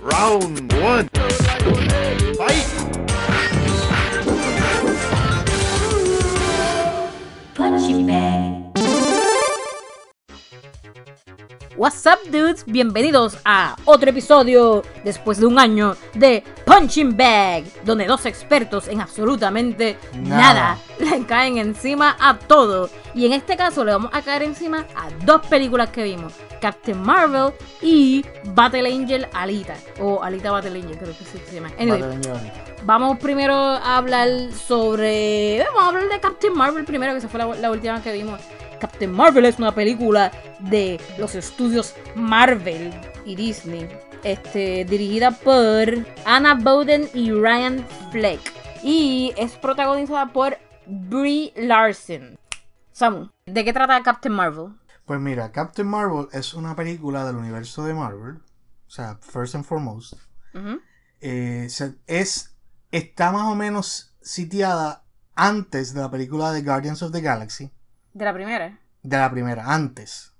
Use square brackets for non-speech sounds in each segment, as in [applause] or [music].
Round one. Fight. Punching bag. What's up, dudes? Bienvenidos a otro episodio después de un año de Punching Bag, donde dos expertos en absolutamente nada, le caen encima a todo. Y en este caso le vamos a caer encima a dos películas que vimos: Captain Marvel y Battle Angel Alita. O Alita Battle Angel, creo que se llama. vamos primero a hablar sobre. Vamos a hablar de Captain Marvel primero, que esa fue la última que vimos. Captain Marvel es una película de los estudios Marvel y Disney. Este, dirigida por Anna Bowden y Ryan Fleck. Y es protagonizada por Brie Larson. Samu, ¿de qué trata Captain Marvel? Pues mira, Captain Marvel es una película del universo de Marvel. O sea, first and foremost. Eh, es, está más o menos sitiada antes de la película de Guardians of the Galaxy. ¿De la primera? De la primera, antes.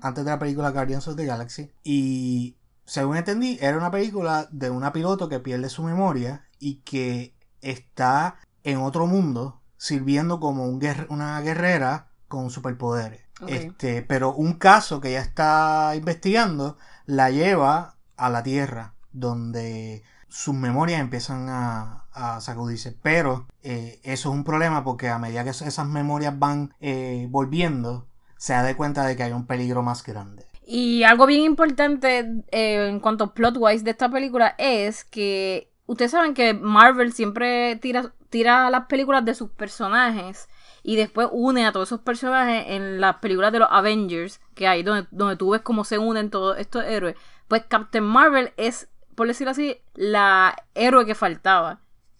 Antes de la película Guardians of the Galaxy. Y según entendí, era una película de una piloto que pierde su memoria y que está en otro mundo sirviendo como un una guerrera con superpoderes. Este, pero un caso que ella está investigando la lleva a la Tierra, donde sus memorias empiezan a, sacudirse. Pero eh, eso es un problema porque a medida que esas memorias van eh, volviendo, se da de cuenta de que hay un peligro más grande. Y algo bien importante eh, en cuanto a plot-wise de esta película es que ustedes saben que Marvel siempre tira, tira las películas de sus personajes y después une a todos esos personajes en las películas de los Avengers, que hay donde, donde tú ves cómo se unen todos estos héroes. Pues Captain Marvel es por decirlo así, la héroe que faltaba,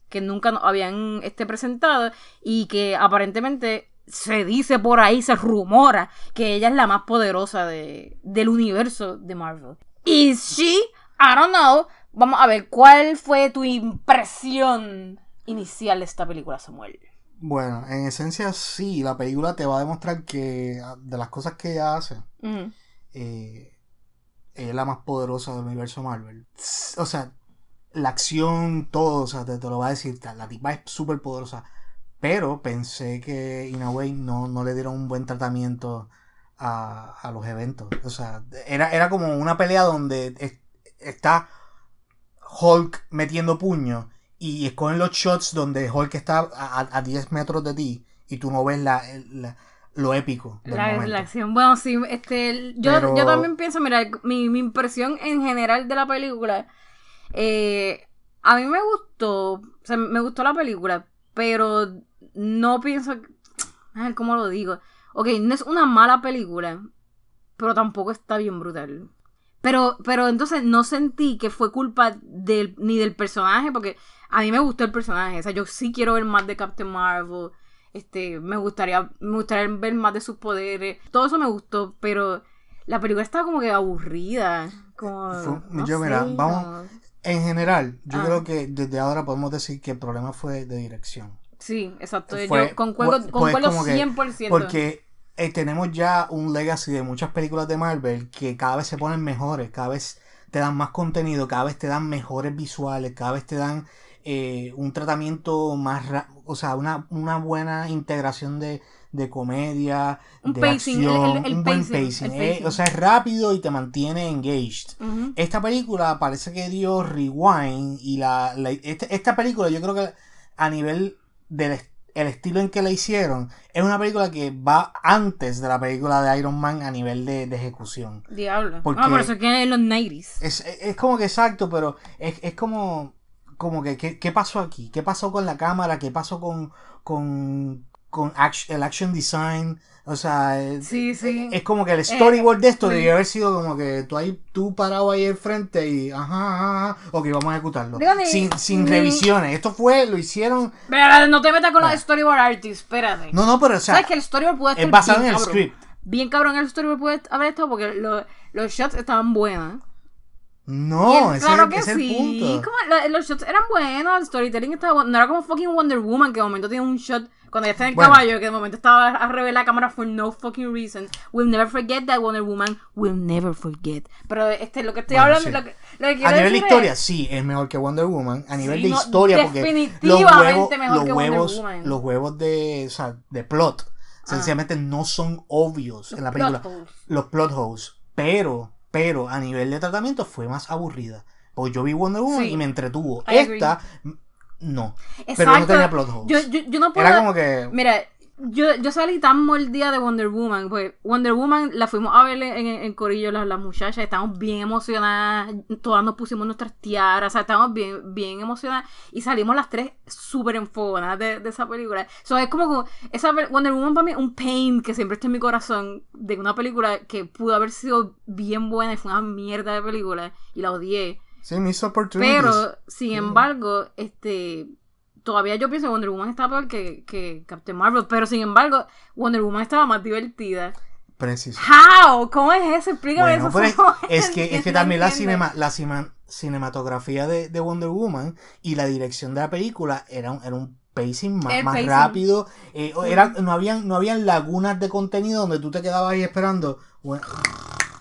que nunca habían este, presentado y que aparentemente se dice por ahí, se rumora que ella es la más poderosa de, del universo de Marvel. Y she? I don't know. Vamos a ver, ¿cuál fue tu impresión inicial de esta película, Samuel? Bueno, en esencia sí, la película te va a demostrar que de las cosas que ella hace, mm. eh, es la más poderosa del universo Marvel. O sea, la acción, todo, o sea, te, lo va a decir, la tipa es súper poderosa. Pero pensé que Inaway no, no le dieron un buen tratamiento a, los eventos. O sea, era, era como una pelea donde está Hulk metiendo puño y escogen los shots donde Hulk está a, 10 metros de ti y tú no ves la lo épico. la, acción. Bueno, sí, este, yo, también pienso, mira, mi, mi, impresión en general de la película, eh, a mí me gustó, o sea, me gustó la película, pero no pienso, ver ¿cómo lo digo? Ok, no es una mala película, pero tampoco está bien brutal. Pero, pero entonces no sentí que fue culpa del, ni del personaje, porque a mí me gustó el personaje. O sea, yo sí quiero ver más de Captain Marvel. Este, me gustaría, me ver más de sus poderes. Todo eso me gustó, pero la película estaba como que aburrida. Como, yo, vamos. En general, yo ah. creo que desde ahora podemos decir que el problema fue de dirección. Sí, exacto. yo concuerdo, 100%. Pues, pues, porque eh, tenemos ya un legacy de muchas películas de Marvel que cada vez se ponen mejores, cada vez te dan más contenido, cada vez te dan mejores visuales, cada vez te dan eh, un tratamiento más, o sea, una, buena integración de, de comedia, un de pacing, acción, un buen eh, pacing, o sea, es rápido y te mantiene engaged. Esta película parece que dio rewind y la, este, esta, película yo creo que a nivel del el estilo en que la hicieron es una película que va antes de la película de Iron Man a nivel de, ejecución. Diablo. Porque por eso es que en los 90 Es, como que exacto, pero es, es como como que, ¿qué, pasó aquí? ¿Qué pasó con la cámara? ¿Qué pasó con, con, con action, el action design? O sea, eh, sí, eh, sí. Eh, es, como que el storyboard de esto debió haber sido como que tú ahí, tú parado ahí al frente y ajá, ajá, ok, vamos a ejecutarlo. sin, sin revisiones. Esto fue, lo hicieron. Pero no te metas con los ah. storyboard artists, espérate. No, no, pero o sea. ¿Sabes que el storyboard puede estar. bien, cabrón. Bien cabrón el storyboard puede haber estado porque los shots estaban buenos. No, claro que sí. punto. Como, los shots eran buenos, el storytelling estaba bueno. No era como fucking Wonder Woman, que de momento tiene un shot cuando ya está en el caballo, que de momento estaba a revelar la cámara for no fucking reason. We'll never forget that Wonder Woman. We'll never forget. Pero este, lo que estoy hablando. Lo que, lo que a nivel de historia, sí, es mejor que Wonder Woman. A nivel de historia, porque. Los huevos, mejor que Wonder Woman. Los huevos de, o sea, de plot, ah. sencillamente no son obvios en la película. Plot los plot holes. Pero pero a nivel de tratamiento fue más aburrida. Porque yo vi Wonder Woman y me entretuvo. Esta no. Pero no tenía plot Yo, no puedo... Era como que. Mira, yo, yo salí tan mordida de Wonder Woman, pues Wonder Woman la fuimos a ver en, en Corillo las, muchachas, estábamos bien emocionadas, todas nos pusimos nuestras tiaras, o estábamos bien, bien emocionadas y salimos las tres súper enfocadas de, esa película. So, es como, esa Wonder Woman para mí un pain que siempre está en mi corazón de una película que pudo haber sido bien buena y fue una mierda de película y la odié. Sí, mis oportunidades. Pero, sin embargo, este todavía yo pienso que Wonder Woman estaba peor que, Captain Marvel, pero sin embargo, Wonder Woman estaba más divertida. Preciso. How? ¿Cómo es eso? Explícame eso. es, que, es que también la, la cinematografía de, de, Wonder Woman y la dirección de la película era un, un pacing más, rápido. Eh, era, mm. no, habían, no habían lagunas de contenido donde tú te quedabas ahí esperando.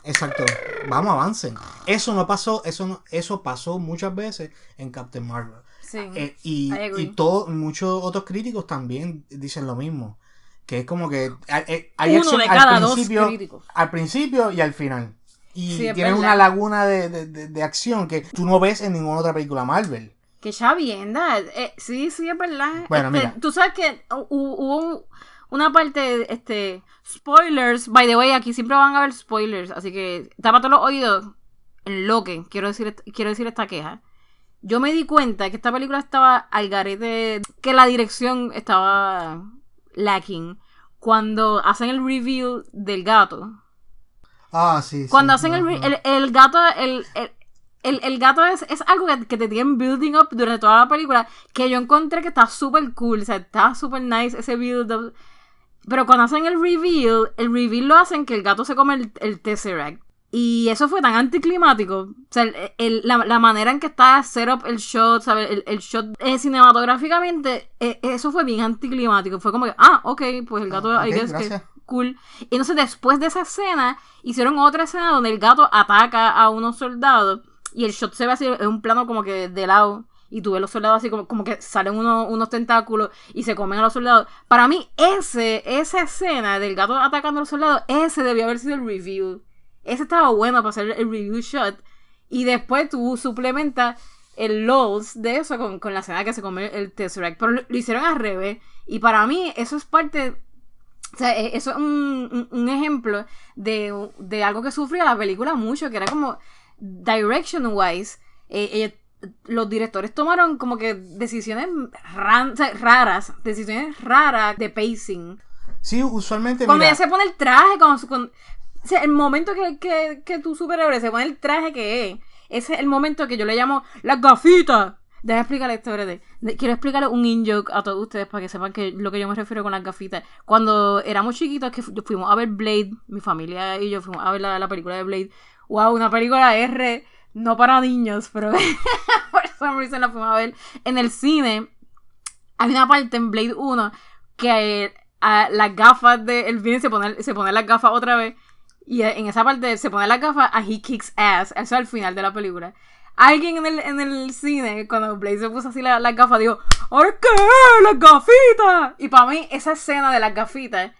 exacto. Vamos, avancen. Eso no pasó, eso eso pasó muchas veces en Captain Marvel. Eh, y, y muchos otros críticos también dicen lo mismo. Que es como que eh, hay, Uno de cada al, principio, dos críticos. al principio y al final. Y tienen una laguna de, acción que tú no ves en ninguna otra película Marvel. Que ya bien eh, sí, sí, es verdad. Bueno, este, mira. Tú sabes que hubo una parte, este, spoilers. By the way, aquí siempre van a haber spoilers. Así que todos los oídos en lo que quiero decir, quiero decir esta queja yo me di cuenta que esta película estaba al garete, que la dirección estaba lacking. Cuando hacen el reveal del gato. Ah, sí. Cuando hacen el, el, gato, el, gato es, algo que, te tienen building up durante toda la película. Que yo encontré que está súper cool. O sea, está súper nice ese build up. Pero cuando hacen el reveal, el reveal lo hacen que el gato se come el Tesseract. Y eso fue tan anticlimático. O sea, la, manera en que está set up el shot, ¿sabes? El, shot eh, cinematográficamente, e, eso fue bien anticlimático. Fue como que, ah, ok, pues el gato, ah, cool. Y entonces, después de esa escena, hicieron otra escena donde el gato ataca a unos soldados y el shot se ve así, es un plano como que de lado. Y tú ves los soldados así como, que salen unos tentáculos y se comen a los soldados. Para mí, ese, esa escena del gato atacando a los soldados, ese debía haber sido el review ese estaba bueno para hacer el review shot. Y después tú suplementas el LOLs de eso con, la escena que se come el Tesseract. Pero lo, hicieron al revés. Y para mí, eso es parte. O sea, e, eso es un, ejemplo de, algo que sufría la película mucho, que era como direction wise. Eh, los directores tomaron como que decisiones raras, decisiones raras de pacing. Sí, usualmente. Cuando ya se pone el traje, con cuando, o sea, el momento que, que, que tu superhéroe se pone el traje que es, ese es el momento que yo le llamo las gafitas. Déjame explicarle esto, de Quiero explicarle un in-joke a todos ustedes para que sepan que lo que yo me refiero con las gafitas. Cuando éramos chiquitos, que fuimos a ver Blade, mi familia y yo fuimos a ver la, película de Blade. ¡Wow! Una película R, no para niños, pero [laughs] por me reason la fuimos a ver en el cine. Hay una parte en Blade 1 que eh, a, las gafas de el se pone, se pone las gafas otra vez y e, en esa parte se pone la gafa a He Kicks Ass. Eso al final de la película. Alguien en el, cine, cuando Blaze se puso así la, la gafa, dijo, ¿Ahora qué? ¡Las gafitas! Y para mí, esa escena de las gafitas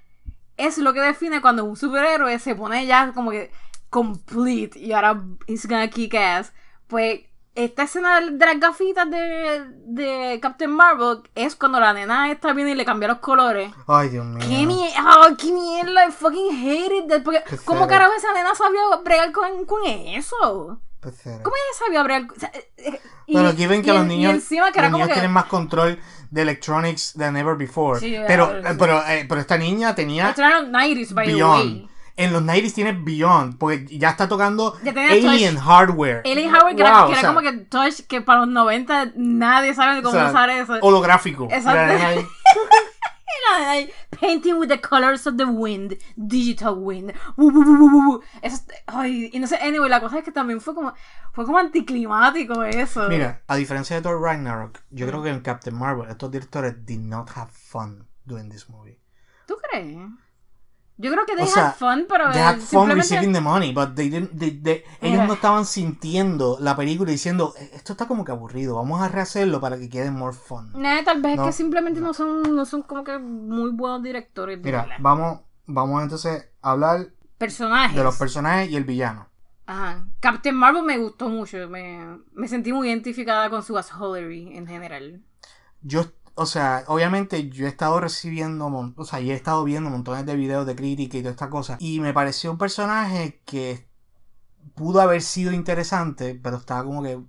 es lo que define cuando un superhéroe se pone ya como que complete y ahora he's gonna kick ass. Pues esta escena de las gafitas de, de, Captain Marvel es cuando la nena está viene y le cambia los colores. Ay, Dios mío. Qué mierda, oh, qué mierda, I fucking hated Porque, ¿Cómo carajo esa nena sabía bregar con, con eso? ¿Cómo ella sabía bregar? con eso? Eh, eh, y, pero aquí ven que los niños, que los niños tienen más control de electronics than ever before. pero, eh, pero, pero esta niña tenía. Beyond en los 90s tiene Beyond, porque ya está tocando Alien Hardware. Alien Hardware, que, era, como que Touch, que para los 90 nadie sabe cómo usar eso. Holográfico. Exacto. [laughs] Painting with the colors of the wind, digital wind. Eso, ay, y no sé, anyway, la cosa es que también fue como fue como anticlimático eso. Mira, a diferencia de Thor Ragnarok, yo creo que en Captain Marvel estos directores did not have fun doing this movie. ¿Tú crees? Yo creo que they fun, pero they had ellos no estaban sintiendo la película diciendo e, esto está como que aburrido, vamos a rehacerlo para que quede more fun. Nah, tal vez es que simplemente no. son no son como que muy buenos directores. Mira, vamos vamos entonces a hablar personajes de los personajes y el villano. Ajá. Captain Marvel me gustó mucho, me, sentí muy identificada con su assholery en general. Yo o sea, obviamente yo he estado recibiendo, o sea, y he estado viendo montones de videos de crítica y todas esta cosa. Y me pareció un personaje que pudo haber sido interesante, pero estaba como que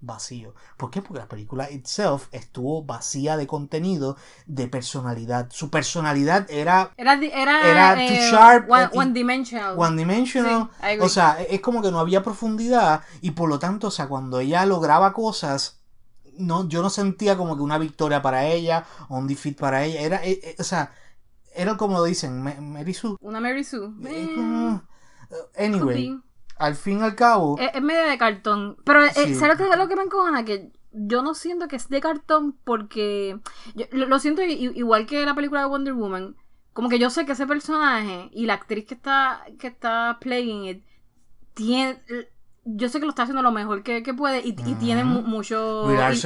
vacío. ¿Por qué? Porque la película itself estuvo vacía de contenido, de personalidad. Su personalidad era. Era. Era, too eh, sharp. One, eh, dimensional. One dimensional. o sea, e, es como que no había profundidad y por lo tanto, o sea, cuando ella lograba cosas no, yo no sentía como que una victoria para ella o un defeat para ella. Era, eh, eh, o sea, era como dicen, Mary Sue. Una Mary Sue. Eh. anyway, al fin y al cabo. Es, medio de cartón. Pero, ¿sabes lo que, me encojona? Que yo no siento que es de cartón porque. lo, siento igual que la película de Wonder Woman. Como que yo sé que ese personaje y la actriz que está, que está playing it. Tiene, yo sé que lo está haciendo lo mejor que, puede y, tiene mucho... es,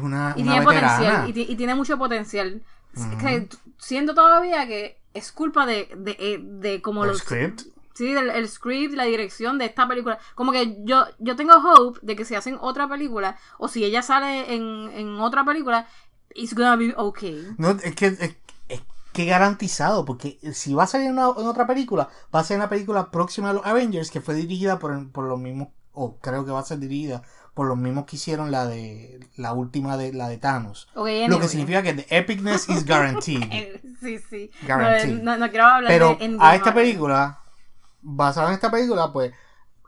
una, tiene potencial, y, tiene mucho potencial. Que, siendo todavía que es culpa de, de, eh, de como los... Script? Sí, el, script, la dirección de esta película. Como que yo, yo tengo hope de que si hacen otra película, o si ella sale en, en otra película, it's gonna be okay. No, es que, es que garantizado, porque si va a salir en otra película, va a ser una película próxima a los Avengers que fue dirigida por, los mismos, o creo que va a ser dirigida por los mismos que hicieron la de la última de la de Thanos. lo que significa que the epicness is guaranteed. [laughs] Eh, sí, sí. No, quiero hablar Pero a esta película, basada en esta película, pues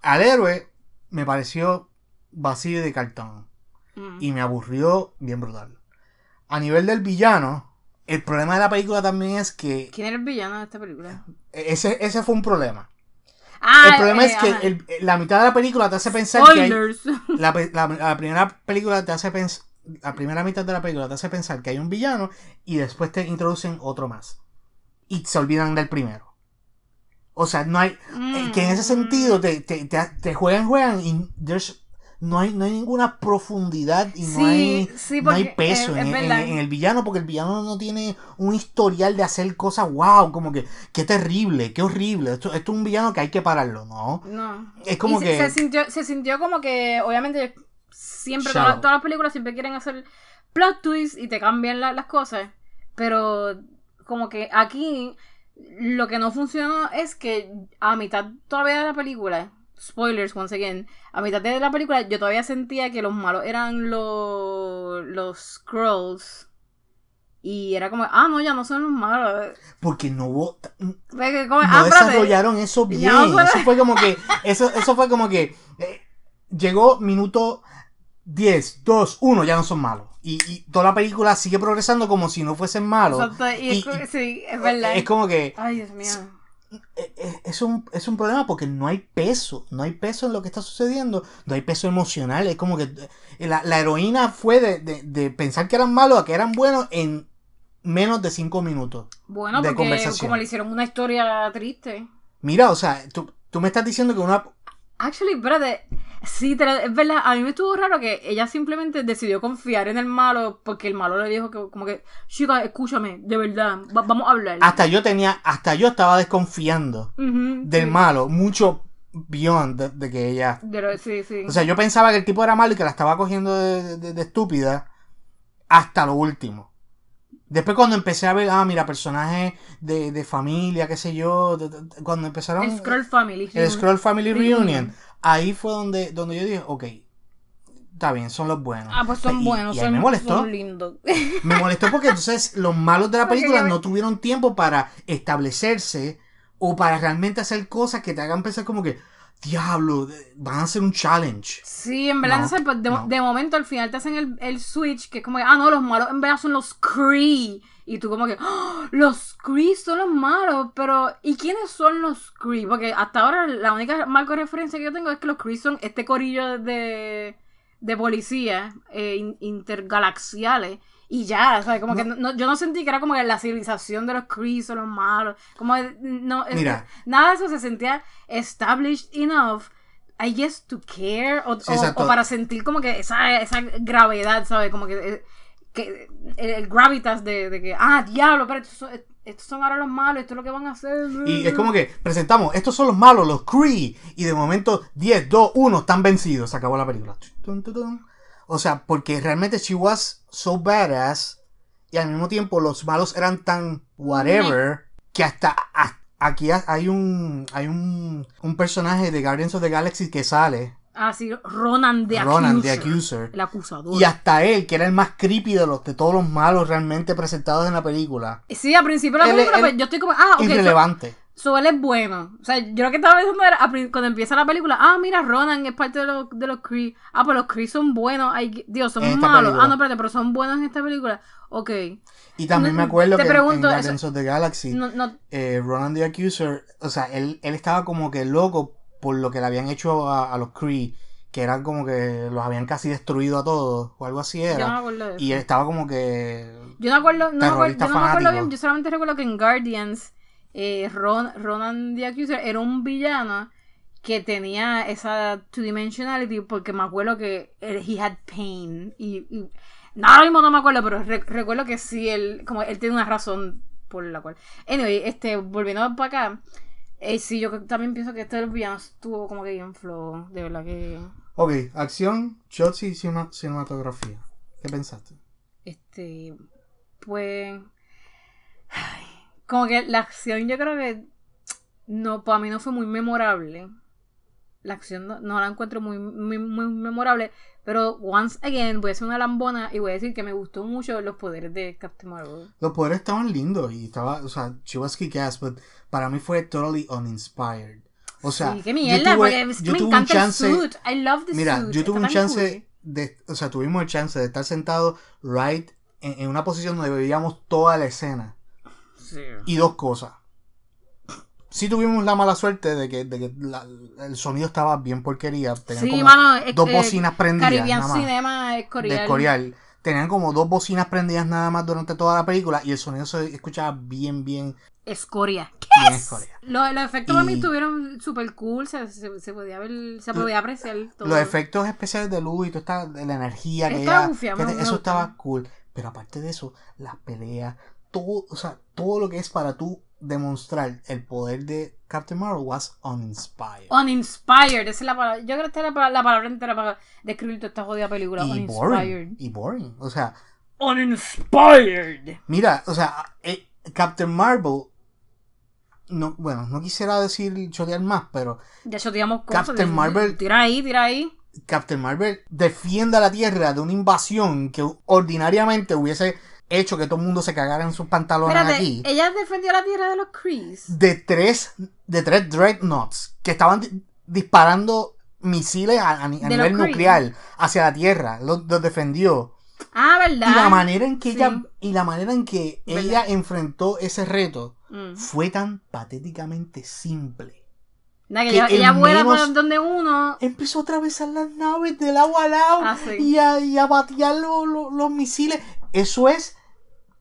al héroe me pareció vacío de cartón mm. y me aburrió bien brutal. A nivel del villano, el problema de la película también es que. ¿Quién era el villano de esta película? Ese, ese fue un problema. Ah, el problema eh, es que eh, la mitad de la película te hace pensar que hay, [laughs] la, primera película te hace pensar la primera mitad de la película te hace pensar que hay un villano y después te introducen otro más y se olvidan del primero o sea no hay eh, que en ese mm. sentido te, te, juegan juegan y no hay, no hay ninguna profundidad y no, hay, peso en, el villano, porque el villano no tiene un historial de hacer cosas, wow, como que, qué terrible, qué horrible. Esto, es un villano que hay que pararlo, ¿no? No. Es como que. Se, sintió, como que, obviamente, siempre, todas, las películas siempre quieren hacer plot twists y te cambian las cosas, pero como que aquí. Lo que no funcionó es que a mitad todavía de la película, spoilers once again, a mitad de la película yo todavía sentía que los malos eran los los scrolls y era como, ah, no, ya no son los malos. Porque no hubo. Ah, no desarrollaron eso bien. eso fue como que. Eso, eso fue como que. Eh, llegó minuto 10, 2, 1, ya no son malos. Y, toda la película sigue progresando como si no fuesen malos. Exacto, y, es, es, verdad. es, como que. Ay, Dios mío. Eh, eh, es un, problema porque no hay peso, no hay peso en lo que está sucediendo, no hay peso emocional, es como que eh, la, heroína fue de, pensar que eran malos a que eran buenos en menos de cinco minutos. Bueno, porque como le hicieron una historia triste. Mira, o sea, tú, tú me estás diciendo que una... Actually, brother, Sí, es verdad, a mí me estuvo raro que ella simplemente decidió confiar en el malo porque el malo le dijo que como que, chica, escúchame, de verdad, vamos a hablar. Hasta yo tenía, hasta yo estaba desconfiando del malo, mucho beyond de, que ella... sí, sí. O sea, yo pensaba que el tipo era malo y que la estaba cogiendo de estúpida hasta lo último. Después cuando empecé a ver, ah, mira, personajes de, familia, qué sé yo, cuando empezaron... El Scroll Family. El Scroll Family Reunion. Ahí fue donde, donde yo dije, ok, está bien, son los buenos. Ah, pues son buenos, me molestó. lindos. [laughs] Me molestó porque entonces los malos de la película no tuvieron tiempo para establecerse o para realmente hacer cosas que te hagan pensar como que, diablo, van a ser un challenge. Sí, en verdad, pues, de, momento al final te hacen el, switch, que es como que, ah, no, los malos en verdad son los Kree. Y tú como que, ¡Ah! los Kree son los malos, pero ¿y quiénes son los Kree? Porque hasta ahora la única marco de referencia que yo tengo es que los Kree son este corillo de, de policía eh, intergalaxiales y ya, ¿sabes? como que yo no sentí que era como que la civilización de los Crees o los malos, como eh, no, Mira. nada de eso se sentía established enough I guess to care o, para sentir como que esa, esa gravedad, ¿sabes? Como que, eh, que el, gravitas de, de, que, ah, diablo, pero estos son, eh, estos son, ahora los malos, esto es lo que van a hacer. Y es como que presentamos, estos son los malos, los Cree, y de momento 10, 2, 1, están vencidos, se acabó la película. O sea, porque realmente she was so badass y al mismo tiempo los malos eran tan whatever que hasta, aquí hay un hay un, un, personaje de Guardians of the Galaxy que sale. Ah, sí, Ronan the Ronan The Accuser. El acusador. Y hasta él, que era el más creepy de los de todos los malos realmente presentados en la película. Sí, al principio de la película, pues, yo estoy como, ah, okay, Irrelevante. So, él es bueno. O sea, yo lo que estaba diciendo era cuando empieza la película, ah, mira, Ronan es parte de los, de los Kree. Ah, pues los Kree son buenos. Ay, Dios, son malos. Ah, no, espérate, pero son buenos en esta película. Ok. Y también me acuerdo que en Guardians of the Galaxy, eh, Ronan the Accuser, o sea, él, él estaba como que loco por lo que le habían hecho a, los Kree que eran como que los habían casi destruido a todos o algo así era. Yo no me acuerdo de eso. Y él estaba como que Yo no acuerdo, no me acuerdo, yo no me acuerdo bien, yo solamente recuerdo que en Guardians eh, Ron, Ronan the Accuser era un villano que tenía esa two-dimensionality porque me acuerdo que he had pain y, ahora mismo no me acuerdo, pero recuerdo que sí, él, como él tiene una razón por la cual. Anyway, este, volviendo para acá, eh, sí, yo también pienso que este villano estuvo como que bien flow, de verdad que. Ok, acción, shots y cinematografía. ¿Qué pensaste? Este, pues. Como que la acción yo creo que no, para mí no fue muy memorable. La acción no, la encuentro muy, memorable. Pero once again voy a hacer una lambona y voy a decir que me gustó mucho los poderes de Captain Marvel. Los poderes estaban lindos y estaba, o sea, she was kick ass, para mí fue totally uninspired. O sea, yo tuve, un chance, I love mira, yo tuve un chance, de, o sea, tuvimos el chance de estar sentado right en una posición donde veíamos toda la escena y dos cosas. si tuvimos la mala suerte de que, el sonido estaba bien porquería. Tenían como dos bocinas prendidas. Caribbean Cinema escorial. Tenían como dos bocinas prendidas nada más durante toda la película y el sonido se escuchaba bien, bien, escoria. ¿Qué Bien Escoria. Los, efectos para mí estuvieron super cool, se, podía ver, se podía apreciar todo. Los efectos especiales de luz y toda esta, la energía que, era. Eso estaba cool. Pero aparte de eso, las peleas, todo, o sea, todo lo que es para tú demostrar el poder de Captain Marvel was uninspired. Uninspired, esa es la palabra. Yo creo que esta es la, palabra, la palabra entera para describir toda esta jodida película. uninspired. y boring. O sea. Uninspired. Mira, o sea, eh, Captain Marvel. No, bueno, no quisiera decir chotear más, pero. Ya choteamos cosas. Captain Marvel. Tira ahí, tira ahí. Captain Marvel defienda a la Tierra de una invasión que ordinariamente hubiese hecho que todo el mundo se cagara en sus pantalones aquí. Ella defendió la tierra de los Crees. De tres, de dreadnoughts que estaban disparando misiles a, nivel nuclear hacia la tierra. Los, defendió. Ah, verdad. Y la manera en que ella y la manera en que ella enfrentó ese reto mm. fue tan patéticamente simple. Que ella, vuela donde uno. Empezó a atravesar las naves del agua al agua y, a, batear los misiles. Eso es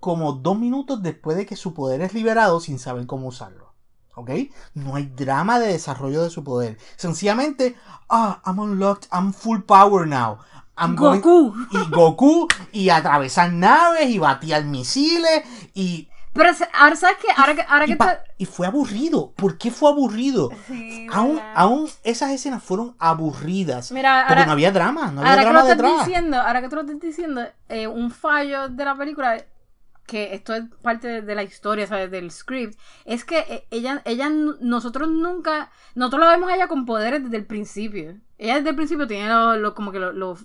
como dos minutos después de que su poder es liberado sin saber cómo usarlo. ¿Ok? No hay drama de desarrollo de su poder. Sencillamente, ah, I'm unlocked, I'm full power now. I'm Goku. y Goku, y atravesar naves, y batían misiles, y pero ahora sabes que ahora que, ahora y, fue aburrido. ¿Por qué fue aburrido? Sí, aún, aún, esas escenas fueron aburridas. Mira, no había drama, no había ahora drama que lo estás diciendo, ahora que tú lo estás diciendo, eh, un fallo de la película que esto es parte de, la historia, ¿sabes? Del script, es que eh, ella, ella, nosotros nunca, nosotros la vemos a ella con poderes desde el principio. Ella desde el principio tiene lo, como que los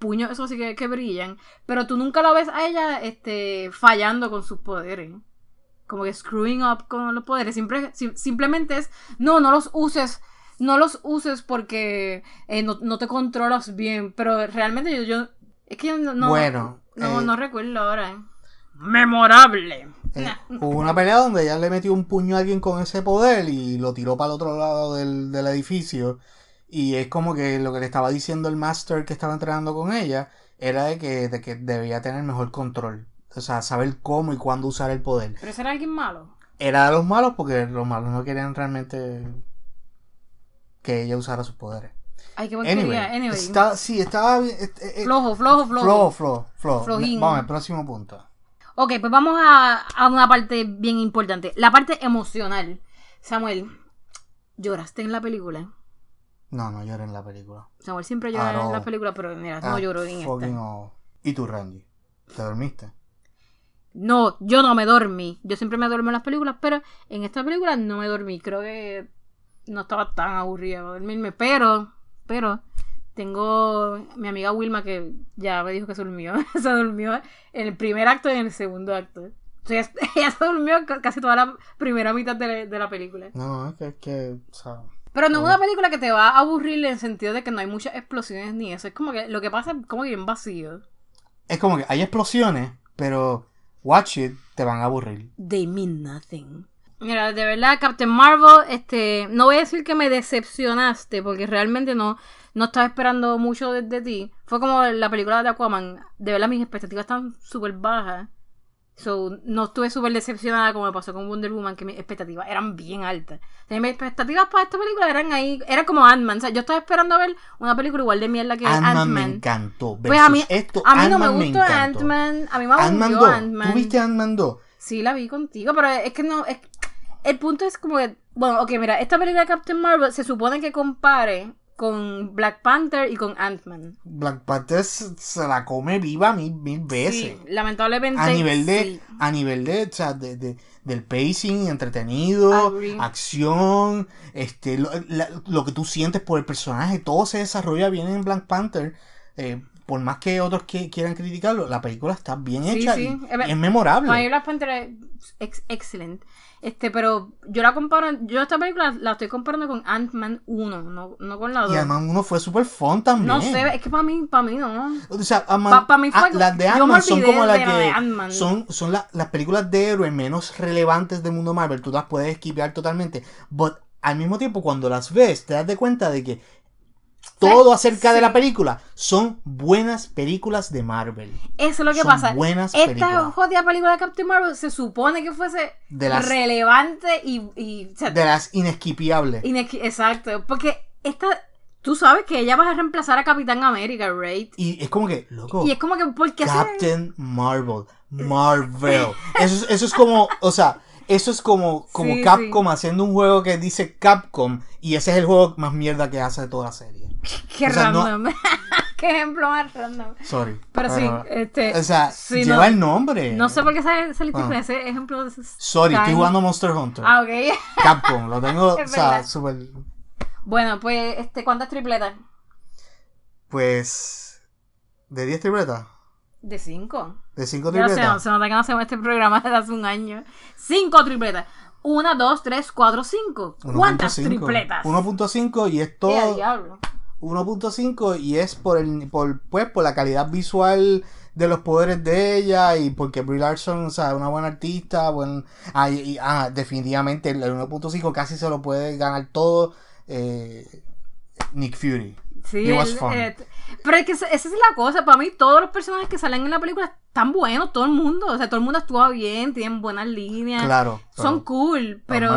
puños, eso sí que, brillan, pero tú nunca la ves a ella este, fallando con sus poderes. Como que screwing up con los poderes. simplemente es, no, no los uses no los uses porque eh, no, te controlas bien, pero realmente yo, yo es que no, bueno, no, no eh, recuerdo ahora memorable. Eh, hubo una pelea donde ella le metió un puño a alguien con ese poder y lo tiró para el otro lado del, edificio. Y es como que lo que le estaba diciendo el master que estaba entrenando con ella era de que, debía tener mejor control. O sea, saber cómo y cuándo usar el poder. ¿Pero ese era alguien malo? Era de los malos porque los malos no querían realmente que ella usara sus poderes. Ay, anyway, sí, estaba... Eh, eh, flojo, flojo, flojo. Flojo, flojo, Vamos al próximo punto. Ok, pues vamos a, una parte bien importante. La parte emocional. Samuel, ¿lloraste en la película? No, no lloré en la película. Samuel siempre llora en las películas, pero mira, no ah, lloró en esta. Oh. ¿Y tú, Randy? ¿Te dormiste? No, yo no me dormí. Yo siempre me duermo en las películas, pero en esta película no me dormí. Creo que no estaba tan aburrida para dormirme, pero, pero tengo mi amiga Wilma que ya me dijo que se durmió. [laughs] se durmió en el primer acto y en el segundo acto. O sea, ella [laughs] se durmió casi toda la primera mitad de, la película. No, es que, que Pero no es una película que te va a aburrir en el sentido de que no hay muchas explosiones ni eso. Es como que lo que pasa es como bien vacío. Es como que hay explosiones, pero watch it, te van a aburrir. They mean nothing. Mira, de verdad, Captain Marvel, este, no voy a decir que me decepcionaste, porque realmente no, no estaba esperando mucho de, ti. Fue como la película de Aquaman. De verdad, mis expectativas están súper bajas. So, no estuve súper decepcionada como me pasó con Wonder Woman, que mis expectativas eran bien altas. mis expectativas para esta película eran ahí, era como Ant-Man. O sea, yo estaba esperando ver una película igual de mierda que Ant-Man. me encantó. Pues a mí, a mí no me gustó Ant-Man. A mí me gustó Ant-Man. Ant man Ant-Man 2? Sí, la vi contigo, pero es que no el punto es como que, bueno, ok, mira, esta película de Captain Marvel se supone que compare con Black Panther y con Ant-Man. Black Panther se la come viva mil, veces. Sí, lamentablemente. A nivel de, a nivel de, o sea, de, del pacing, entretenido, acción, este, lo, que tú sientes por el personaje, todo se desarrolla bien en Black Panther. Eh, por más que otros que quieran criticarlo, la película está bien hecha sí, sí. y, es memorable. Las las es excelente. Este, pero yo la comparo, yo esta película la estoy comparando con Ant-Man 1, no, no, con la 2. Y Ant-Man 1 fue súper fun también. No sé, es que para mí, para mí no. O sea, para ah, las de Ant-Man son como las que son, son las películas de héroes menos relevantes del mundo Marvel, tú las puedes esquivar totalmente, but al mismo tiempo cuando las ves te das de cuenta de que todo acerca de la película. Son buenas películas de Marvel. Eso es lo que Son pasa. Buenas Esta jodida película de Captain Marvel se supone que fuese relevante y. de las inesquipiables. Exacto. Porque esta. Tú sabes que ella va a reemplazar a Capitán América, right? Y es como que, loco. Y es como que, ¿por Captain Marvel. Marvel. [laughs] Eso es, como, o sea, eso es como, como Capcom haciendo un juego que dice Capcom y ese es el juego más mierda que hace de toda la serie. Qué o random. [laughs] Qué ejemplo más random. Sorry. Pero, sí, este. O sea, lleva el nombre. No sé por qué saliste bueno. Ah. ese ejemplo. De Sorry, estoy jugando Monster Hunter. Ah, ok. [laughs] Capcom, lo tengo, o sea, súper. Bueno, pues, este, ¿cuántas tripletas? Pues. ¿De 10 tripletas? De 5. ¿De 5 tripletas? Ya sé, se nota que no hacemos este programa desde [laughs] hace un año. 5 tripletas. 1, 2, 3, 4, 5. ¿Cuántas 5. tripletas? 1.5 y esto. todo. diablo! 1.5 y es por el por, pues, por la calidad visual de los poderes de ella y porque Brie Larson sea, es una buena artista. Buen, ah, ah definitivamente el 1.5 casi se lo puede ganar todo eh, Nick Fury. Sí, eh, pero es que esa es la cosa, para mí todos los personajes que salen en la película están buenos, todo el mundo, o sea, todo el mundo actúa bien, tienen buenas líneas, claro, son cool, pero,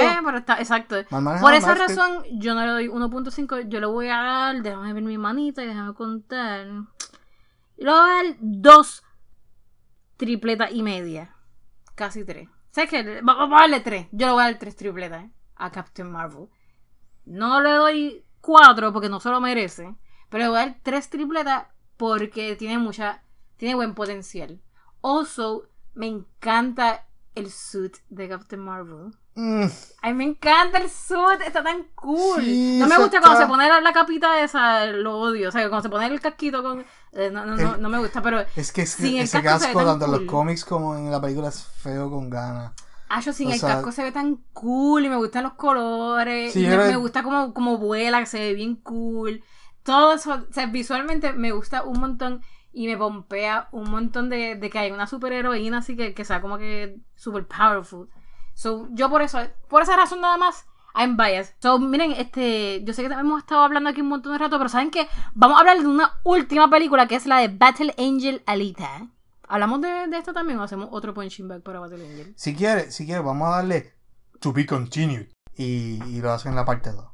eh, exacto. Por esa razón yo no le doy 1.5, yo le voy a dar, déjame ver mi manita y déjame contar. le voy a dar dos tripletas y media, casi tres. ¿Sabes qué? Vamos a darle tres, yo le voy a dar tres tripletas a Captain Marvel. No le doy cuatro porque no se lo merece. Pero dar tres tripletas porque tiene mucha. Tiene buen potencial. Also, me encanta el suit de Captain Marvel. Mm. a Ay, me encanta el suit, está tan cool. no me gusta cuando se pone la, capita capita esa, lo odio. O sea, cuando se pone el casquito con. Eh, no, no, no, me gusta, pero. Es que, ese casco, tanto en los cómics como en la película es feo con ganas. Ah, yo sin el casco se ve tan cool y me gustan los colores. y me, gusta como, como vuela, se ve bien cool todo eso, o sea, visualmente me gusta un montón y me pompea un montón de, que hay una superheroína así que, que sea como que super powerful. So, yo por eso, por esa razón nada más, I'm biased. So, miren, este, yo sé que también hemos estado hablando aquí un montón de rato, pero ¿saben qué? Vamos a hablar de una última película que es la de Battle Angel Alita. ¿eh? ¿Hablamos de, esto también o hacemos otro punching back para Battle Angel? Si quieres, si quieres, vamos a darle to be continued y, y lo hacen en la parte 2.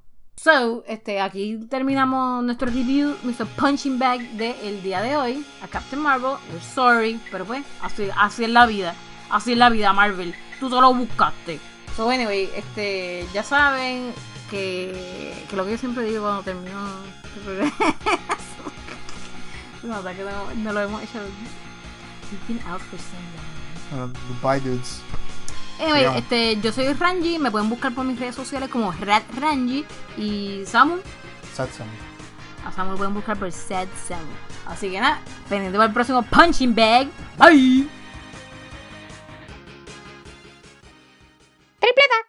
So, este, aquí terminamos nuestro review, nuestro punching bag del día de hoy. A Captain Marvel, we're sorry, pero bueno, pues, así, es la vida. Así es la vida, Marvel. Tú solo buscaste. So, anyway, este, ya saben que, que lo que yo siempre digo cuando termino este [laughs] no, que no, lo hemos hecho. You've been out for so long. goodbye, dudes este, yo soy Ranji, me pueden buscar por mis redes sociales como Rat Ranji y Samu. Sad Samu. A Samu pueden buscar por Sad Samu. Así que nada, pendiente para el próximo Punching Bag. Bye. Tripleta.